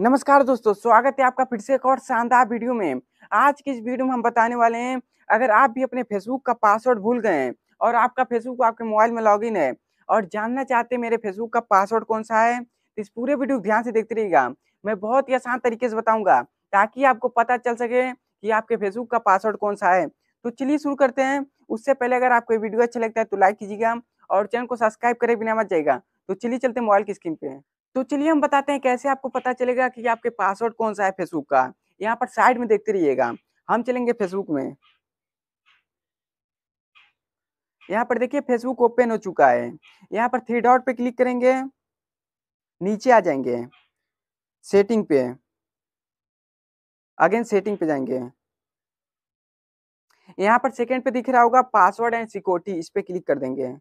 नमस्कार दोस्तों स्वागत है आपका फिर से एक और शानदार वीडियो में आज की इस वीडियो में हम बताने वाले हैं अगर आप भी अपने फेसबुक का पासवर्ड भूल गए हैं और आपका फेसबुक आपके मोबाइल में लॉगिन है और जानना चाहते हैं मेरे फेसबुक का पासवर्ड कौन सा है तो इस पूरे वीडियो को ध्यान से देखते रहिएगा मैं बहुत ही आसान तरीके से बताऊंगा ताकि आपको पता चल सके कि आपके फेसबुक का पासवर्ड कौन सा है तो चलिए शुरू करते हैं उससे पहले अगर आपको वीडियो अच्छा लगता है तो लाइक कीजिएगा और चैनल को सब्सक्राइब करे बिना मत जाएगा तो चलिए चलते मोबाइल की स्क्रीन पे तो चलिए हम बताते हैं कैसे आपको पता चलेगा कि आपके पासवर्ड कौन सा है फेसबुक का यहाँ पर साइड में देखते रहिएगा हम चलेंगे फेसबुक में यहाँ पर देखिए फेसबुक ओपन हो चुका है यहाँ पर थ्री डॉट पे क्लिक करेंगे नीचे आ जाएंगे सेटिंग पे अगेन सेटिंग पे जाएंगे यहाँ पर सेकंड पे दिख रहा होगा पासवर्ड एंड सिक्योरिटी इस पे क्लिक कर देंगे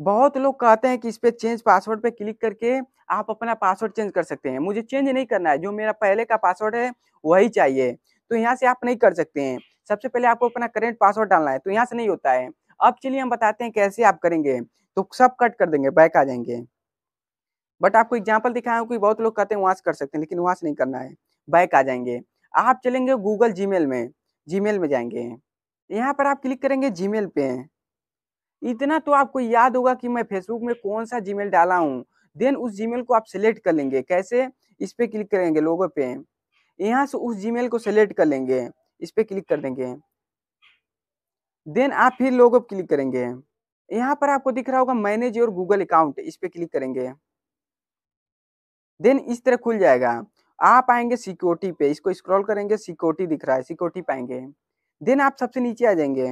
बहुत लोग कहते हैं कि इस पे चेंज पासवर्ड पे क्लिक करके आप अपना पासवर्ड चेंज कर सकते हैं मुझे चेंज नहीं करना है जो मेरा पहले का पासवर्ड है वही चाहिए तो यहाँ से आप नहीं कर सकते हैं सबसे पहले आपको अपना करेंट पासवर्ड डालना है तो यहाँ से नहीं होता है अब चलिए हम बताते हैं कैसे आप करेंगे तो सब कट कर देंगे बैक आ जाएंगे बट आपको एग्जाम्पल दिखाया हूँ कि बहुत लोग कहते हैं वहाँ से कर सकते हैं लेकिन वहाँ से नहीं करना है बैक आ जाएंगे आप चलेंगे गूगल जी में जी में जाएंगे यहाँ पर आप क्लिक करेंगे जीमेल पे इतना तो आपको याद होगा कि मैं फेसबुक में कौन सा जीमेल डाला हूँ देन उस जीमेल को आप सेलेक्ट कर लेंगे कैसे इस पे क्लिक करेंगे लोगों पे यहाँ से उस जीमेल को सेलेक्ट कर लेंगे इस पे क्लिक कर देंगे देन आप फिर लोगो पे क्लिक करेंगे यहाँ पर आपको दिख रहा होगा मैनेज योर गूगल अकाउंट इस पर क्लिक करेंगे देन इस तरह खुल जाएगा आप आएंगे सिक्योरिटी पे इसको स्क्रॉल करेंगे सिक्योरिटी दिख रहा है सिक्योरिटी पाएंगे देन आप सबसे नीचे आ जाएंगे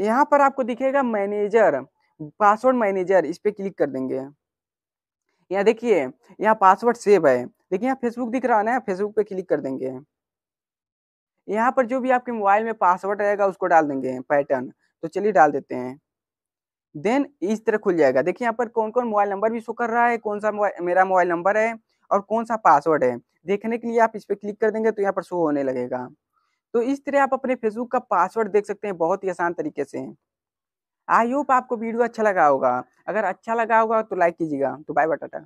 यहाँ पर आपको दिखेगा मैनेजर पासवर्ड मैनेजर इस पर क्लिक कर देंगे यहाँ देखिए यहाँ पासवर्ड सेव है देखिए यहाँ फेसबुक दिख रहा है ना फेसबुक पे क्लिक कर देंगे यहाँ पर जो भी आपके मोबाइल में पासवर्ड रहेगा उसको डाल देंगे पैटर्न तो चलिए डाल देते हैं देन इस तरह खुल जाएगा देखिए यहाँ पर कौन कौन मोबाइल नंबर भी शो कर रहा है कौन सा मेरा मोबाइल नंबर है और कौन सा पासवर्ड है देखने के लिए आप इस पर क्लिक कर देंगे तो यहाँ पर शो होने लगेगा तो इस तरह आप अपने फेसबुक का पासवर्ड देख सकते हैं बहुत ही आसान तरीके से आई होप आपको वीडियो अच्छा लगा होगा अगर अच्छा लगा होगा तो लाइक कीजिएगा तो बाय टाटा